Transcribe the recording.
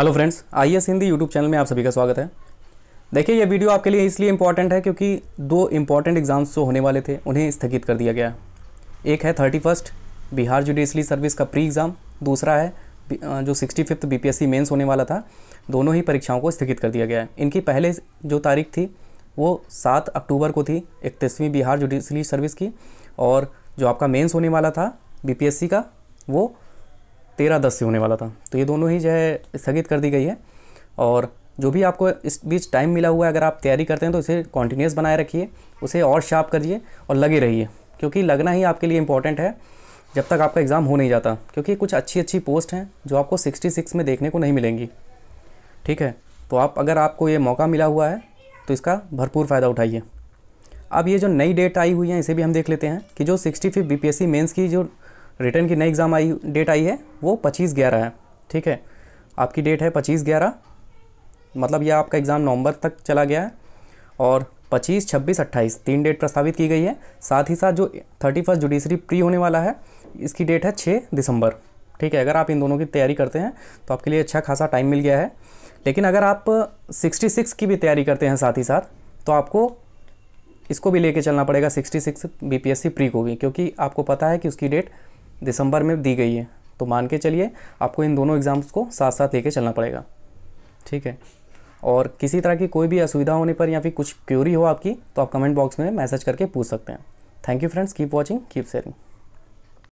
hello friends I S Hindi YouTube channel में आप सभी का स्वागत है देखिए ये वीडियो आपके लिए इसलिए इम्पॉर्टेंट है क्योंकि दो इम्पॉर्टेंट एग्ज़ाम्स जो होने वाले थे उन्हें स्थगित कर दिया गया एक है thirty first Bihar judicially service का प्री एग्ज़ाम दूसरा है जो सिक्सटी फिफ्थ बी पी होने वाला था दोनों ही परीक्षाओं को स्थगित कर दिया गया है इनकी पहले जो तारीख थी वो सात अक्टूबर को थी इकतीसवीं बिहार जुडिशली सर्विस की और जो आपका मेन्स होने वाला था बी का वो तेरह दस से होने वाला था तो ये दोनों ही जो है स्थगित कर दी गई है और जो भी आपको इस बीच टाइम मिला हुआ है अगर आप तैयारी करते हैं तो इसे कॉन्टीन्यूस बनाए रखिए उसे और शार्प करिए और लगे रहिए क्योंकि लगना ही आपके लिए इम्पॉर्टेंट है जब तक आपका एग्ज़ाम हो नहीं जाता क्योंकि कुछ अच्छी अच्छी पोस्ट हैं जो आपको 66 में देखने को नहीं मिलेंगी ठीक है तो आप अगर आपको ये मौका मिला हुआ है तो इसका भरपूर फ़ायदा उठाइए अब ये जो नई डेट आई हुई है इसे भी हम देख लेते हैं कि जो सिक्सटी फिफ्थ बी पी की जो रिटर्न की नई एग्ज़ाम आई डेट आई है वो पच्चीस ग्यारह है ठीक है आपकी डेट है पच्चीस ग्यारह मतलब यह आपका एग्ज़ाम नवंबर तक चला गया है और पच्चीस छब्बीस अट्ठाईस तीन डेट प्रस्तावित की गई है साथ ही साथ जो थर्टी फर्स्ट जुडिशरी प्री होने वाला है इसकी डेट है छः दिसंबर ठीक है अगर आप इन दोनों की तैयारी करते हैं तो आपके लिए अच्छा खासा टाइम मिल गया है लेकिन अगर आप सिक्सटी सिक्स की भी तैयारी करते हैं साथ ही साथ तो आपको इसको भी लेके चलना पड़ेगा सिक्सटी एस सी प्री को भी क्योंकि आपको पता है कि उसकी डेट दिसंबर में दी गई है तो मान के चलिए आपको इन दोनों एग्ज़ाम्स को साथ साथ लेके चलना पड़ेगा ठीक है और किसी तरह की कोई भी असुविधा होने पर या फिर कुछ क्यूरी हो आपकी तो आप कमेंट बॉक्स में मैसेज करके पूछ सकते हैं thank you friends keep watching keep sharing